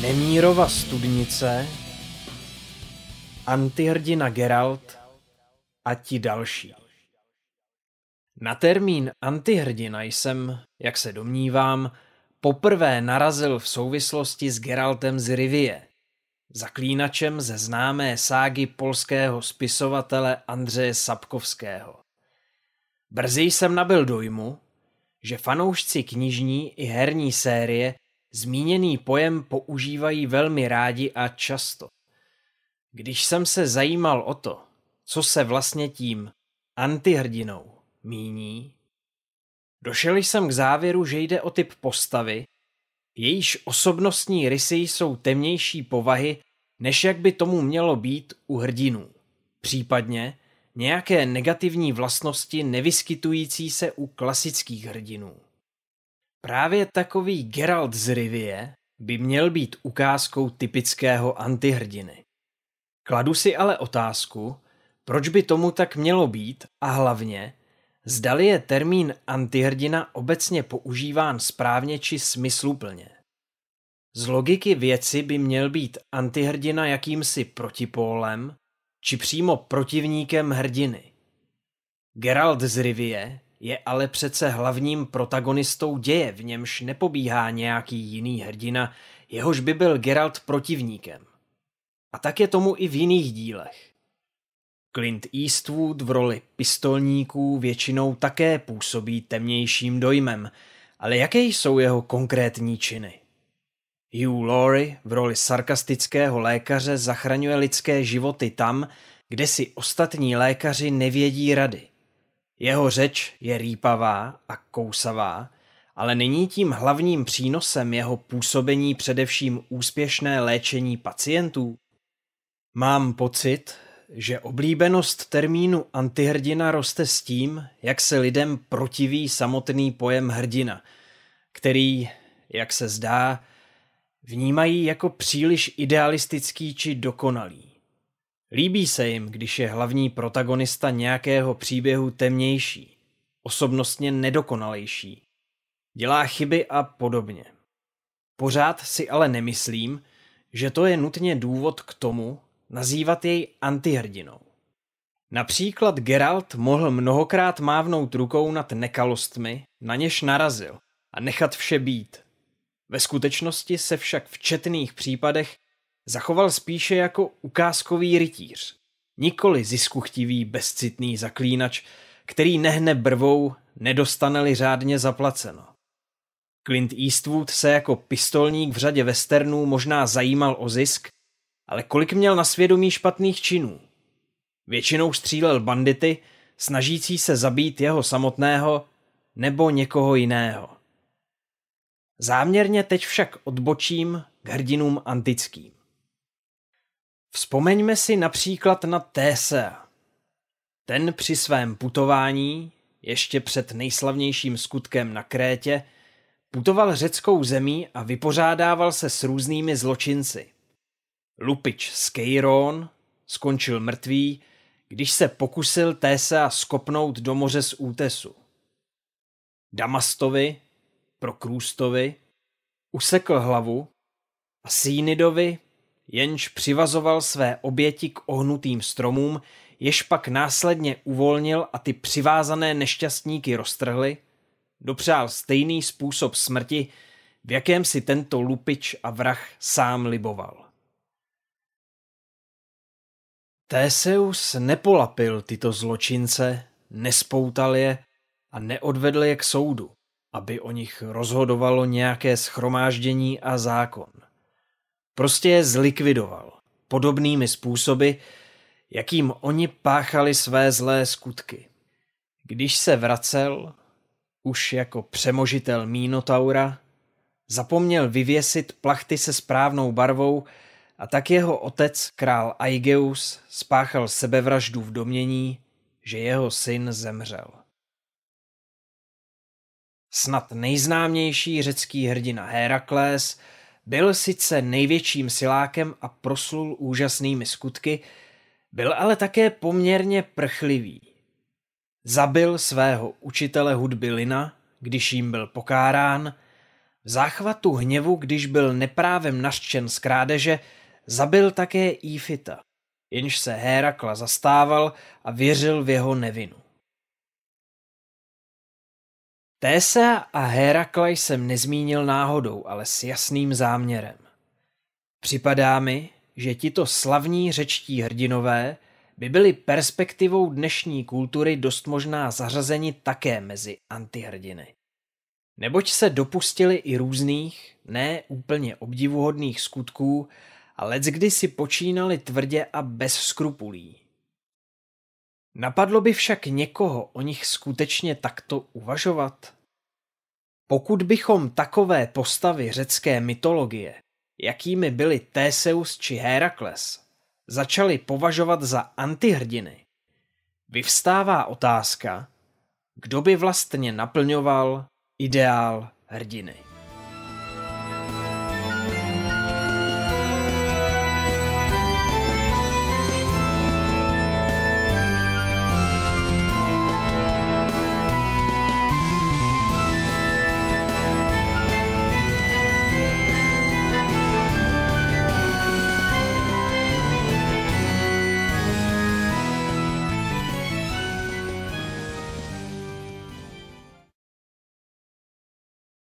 Nemírova studnice, Antihrdina Geralt a ti další. Na termín antihrdina jsem, jak se domnívám, poprvé narazil v souvislosti s Geraltem z Rivie, zaklínačem ze známé ságy polského spisovatele Andřeje Sapkovského. Brzy jsem nabil dojmu, že fanoušci knižní i herní série Zmíněný pojem používají velmi rádi a často. Když jsem se zajímal o to, co se vlastně tím antihrdinou míní, došel jsem k závěru, že jde o typ postavy, jejíž osobnostní rysy jsou temnější povahy, než jak by tomu mělo být u hrdinů. Případně nějaké negativní vlastnosti nevyskytující se u klasických hrdinů. Právě takový Geralt z Rivie by měl být ukázkou typického antihrdiny. Kladu si ale otázku, proč by tomu tak mělo být a hlavně, zdali je termín antihrdina obecně používán správně či smysluplně. Z logiky věci by měl být antihrdina jakýmsi protipólem, či přímo protivníkem hrdiny. Geralt z Rivie je ale přece hlavním protagonistou děje, v němž nepobíhá nějaký jiný hrdina, jehož by byl Geralt protivníkem. A tak je tomu i v jiných dílech. Clint Eastwood v roli pistolníků většinou také působí temnějším dojmem, ale jaké jsou jeho konkrétní činy? Hugh Laurie v roli sarkastického lékaře zachraňuje lidské životy tam, kde si ostatní lékaři nevědí rady. Jeho řeč je rýpavá a kousavá, ale není tím hlavním přínosem jeho působení především úspěšné léčení pacientů? Mám pocit, že oblíbenost termínu antihrdina roste s tím, jak se lidem protiví samotný pojem hrdina, který, jak se zdá, vnímají jako příliš idealistický či dokonalý. Líbí se jim, když je hlavní protagonista nějakého příběhu temnější, osobnostně nedokonalejší, dělá chyby a podobně. Pořád si ale nemyslím, že to je nutně důvod k tomu nazývat jej antihrdinou. Například Geralt mohl mnohokrát mávnout rukou nad nekalostmi, na něž narazil, a nechat vše být. Ve skutečnosti se však v četných případech zachoval spíše jako ukázkový rytíř, nikoli ziskuchtivý bezcitný zaklínač, který nehne brvou, nedostane-li řádně zaplaceno. Clint Eastwood se jako pistolník v řadě westernů možná zajímal o zisk, ale kolik měl na svědomí špatných činů. Většinou střílel bandity, snažící se zabít jeho samotného nebo někoho jiného. Záměrně teď však odbočím k hrdinům antickým. Vzpomeňme si například na Tese. Ten při svém putování, ještě před nejslavnějším skutkem na Krétě, putoval řeckou zemí a vypořádával se s různými zločinci. Lupič Skejron skončil mrtvý, když se pokusil a skopnout do moře z útesu. Damastovi, pro Krůstovi, usekl hlavu a Sínidovi jenž přivazoval své oběti k ohnutým stromům, jež pak následně uvolnil a ty přivázané nešťastníky roztrhli, dopřál stejný způsob smrti, v jakém si tento lupič a vrah sám liboval. Téseus nepolapil tyto zločince, nespoutal je a neodvedl je k soudu, aby o nich rozhodovalo nějaké schromáždění a zákon – Prostě je zlikvidoval podobnými způsoby, jakým oni páchali své zlé skutky. Když se vracel, už jako přemožitel Minotaura, zapomněl vyvěsit plachty se správnou barvou a tak jeho otec, král Aigeus, spáchal sebevraždu v domění, že jeho syn zemřel. Snad nejznámější řecký hrdina Herakles – byl sice největším silákem a proslul úžasnými skutky, byl ale také poměrně prchlivý. Zabil svého učitele hudby Lina, když jim byl pokárán, v záchvatu hněvu, když byl neprávem naštěn z krádeže, zabil také Ifita, jenž se Herakla zastával a věřil v jeho nevinu. Tésa a Herakla jsem nezmínil náhodou, ale s jasným záměrem. Připadá mi, že tito slavní řečtí hrdinové by byli perspektivou dnešní kultury dost možná zařazeni také mezi antihrdiny. Neboť se dopustili i různých, ne úplně obdivuhodných skutků, a kdy si počínali tvrdě a bez skrupulí, Napadlo by však někoho o nich skutečně takto uvažovat? Pokud bychom takové postavy řecké mytologie, jakými byli Téseus či Herakles, začali považovat za antihrdiny, vyvstává otázka, kdo by vlastně naplňoval ideál hrdiny.